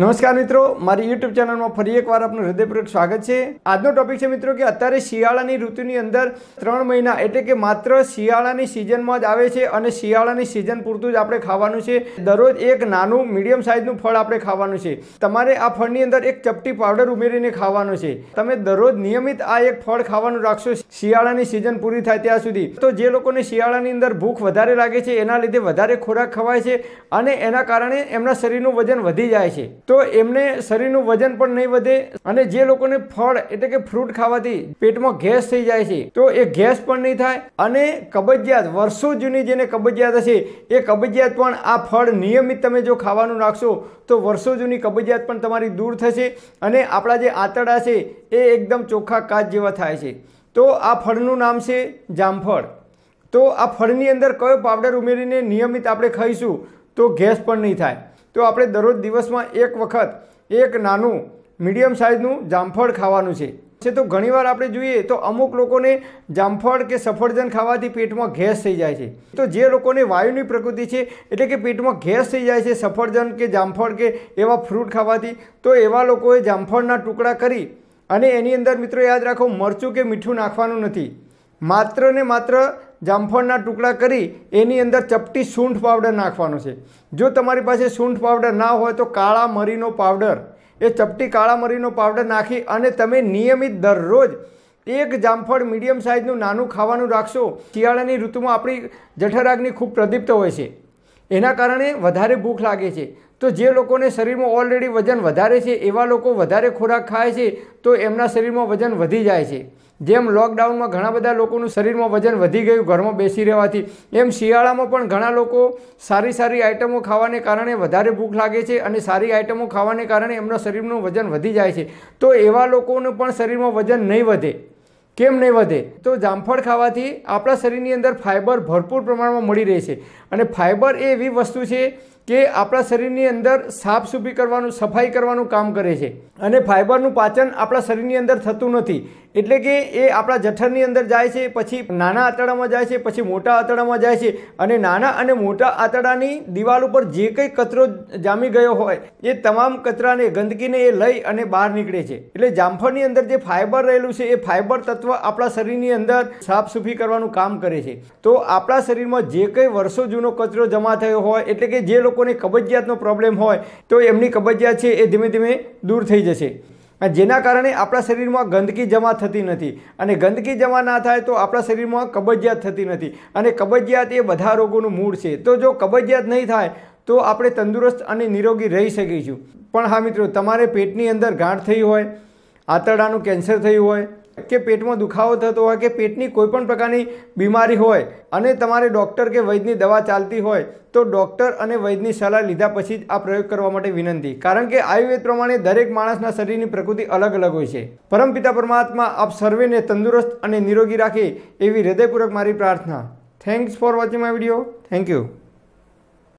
નમસ્કાર મિત્રો મારી યુટ્યુબ ચેનલમાં ફરી એકવાર આપનું હૃદયપૂર્વક સ્વાગત છે આજનો ટોપિક છે મિત્રો કે અત્યારે શિયાળાની ઋતુની અંદર ત્રણ મહિના એટલે કે માત્ર શિયાળાની સિઝનમાં જ આવે છે અને શિયાળાની સિઝન પૂરતું જ આપણે ખાવાનું છે દરરોજ એક નાનું મીડિયમ સાઇઝનું ફળ આપણે ખાવાનું છે તમારે આ ફળની અંદર એક ચપટી પાવડર ઉમેરીને ખાવાનું છે તમે દરરોજ નિયમિત આ એક ફળ ખાવાનું રાખશો શિયાળાની સિઝન પૂરી થાય ત્યાં સુધી તો જે લોકોને શિયાળાની અંદર ભૂખ વધારે લાગે છે એના લીધે વધારે ખોરાક ખવાય છે અને એના કારણે એમના શરીરનું વજન વધી જાય છે તો એમને શરીરનું વજન પણ નહીં વધે અને જે લોકોને ફળ એટલે કે ફ્રૂટ ખાવાથી પેટમાં ગેસ થઈ જાય છે તો એ ગેસ પણ નહીં થાય અને કબજિયાત વર્ષો જૂની જેને કબજિયાત હશે એ કબજિયાત પણ આ ફળ નિયમિત તમે જો ખાવાનું નાખશો તો વર્ષો જૂની કબજિયાત પણ તમારી દૂર થશે અને આપણા જે આંતરડા છે એ એકદમ ચોખ્ખા કાચ જેવા થાય છે તો આ ફળનું નામ છે જામફળ તો આ ફળની અંદર કયો પાવડર ઉમેરીને નિયમિત આપણે ખાઈશું તો ગેસ પણ નહીં થાય તો આપણે દરરોજ દિવસમાં એક વખત એક નાનું મીડિયમ સાઇઝનું જામફળ ખાવાનું છે છે તો ઘણીવાર આપણે જોઈએ તો અમુક લોકોને જામફળ કે સફરજન ખાવાથી પેટમાં ગેસ થઈ જાય છે તો જે લોકોને વાયુની પ્રકૃતિ છે એટલે કે પેટમાં ગેસ થઈ જાય છે સફરજન કે જામફળ કે એવા ફ્રૂટ ખાવાથી તો એવા લોકોએ જામફળના ટુકડા કરી અને એની અંદર મિત્રો યાદ રાખો મરચું કે મીઠું નાખવાનું નથી માત્ર ને માત્ર જામફળના ટુકડા કરી એની અંદર ચપટી સૂંઠ પાવડર નાખવાનો છે જો તમારી પાસે સૂંઠ પાવડર ના હોય તો કાળા મરીનો પાવડર એ ચપટી કાળા મરીનો પાવડર નાખી અને તમે નિયમિત દરરોજ એક જામફળ મીડિયમ સાઇઝનું નાનું ખાવાનું રાખશો શિયાળાની ઋતુમાં આપણી જઠરાગની ખૂબ પ્રદીપ્ત હોય છે એના કારણે વધારે ભૂખ લાગે છે તો જે લોકોને શરીરમાં ઓલરેડી વજન વધારે છે એવા લોકો વધારે ખોરાક ખાય છે તો એમના શરીરમાં વજન વધી જાય છે જેમ લોકડાઉનમાં ઘણા બધા લોકોનું શરીરમાં વજન વધી ગયું ઘરમાં બેસી રહેવાથી એમ શિયાળામાં પણ ઘણા લોકો સારી સારી આઇટમો ખાવાને કારણે વધારે ભૂખ લાગે છે અને સારી આઇટમો ખાવાને કારણે એમના શરીરનું વજન વધી જાય છે તો એવા લોકોનું પણ શરીરમાં વજન નહીં વધે કેમ નહીં વધે તો જામફળ ખાવાથી આપણા શરીરની અંદર ફાઇબર ભરપૂર પ્રમાણમાં મળી રહે છે અને ફાઇબર એ એવી વસ્તુ છે કે આપણા શરીરની અંદર સાફ સૂફી કરવાનું સફાઈ કરવાનું કામ કરે છે અને ફાઇબરનું પાચન આપણા શરીરની અંદર થતું નથી એટલે કે એ આપણા જઠરની અંદર જાય છે પછી નાના આંતરડામાં જાય છે પછી મોટા આંતરડામાં જાય છે અને નાના અને મોટા આંતરડાની દિવાલ ઉપર જે કંઈ કચરો જામી ગયો હોય એ તમામ કચરાને ગંદકીને એ લઈ અને બહાર નીકળે છે એટલે જામફળની અંદર જે ફાઇબર રહેલું છે એ ફાઇબર તત્વ આપણા શરીરની અંદર સાફસૂફી કરવાનું કામ કરે છે તો આપણા શરીરમાં જે કંઈ વર્ષો જૂનો કચરો જમા થયો હોય એટલે કે જે લોકો લોકોને કબજિયાતનો પ્રોબ્લેમ હોય તો એમની કબજિયાત છે એ ધીમે ધીમે દૂર થઈ જશે જેના કારણે આપણા શરીરમાં ગંદકી જમા થતી નથી અને ગંદકી જમા ના થાય તો આપણા શરીરમાં કબજિયાત થતી નથી અને કબજિયાત એ બધા રોગોનું મૂળ છે તો જો કબજિયાત નહીં થાય તો આપણે તંદુરસ્ત અને નિરોગી રહી શકીશું પણ હા મિત્રો તમારે પેટની અંદર ગાંઠ થઈ હોય આંતરડાનું કેન્સર થયું હોય કે પેટમાં દુખાવો થતો હોય કે પેટની કોઈપણ પ્રકારની બીમારી હોય અને તમારે ડૉક્ટર કે વૈદ્યની દવા ચાલતી હોય તો ડૉક્ટર અને વૈદ્યની સલાહ લીધા પછી જ આ પ્રયોગ કરવા માટે વિનંતી કારણ કે આયુર્વેદ પ્રમાણે દરેક માણસના શરીરની પ્રકૃતિ અલગ અલગ હોય છે પરમપિતા પરમાત્મા આપ સર્વેને તંદુરસ્ત અને નિરોગી રાખે એવી હૃદયપૂર્વક મારી પ્રાર્થના thanks for watching my video thank you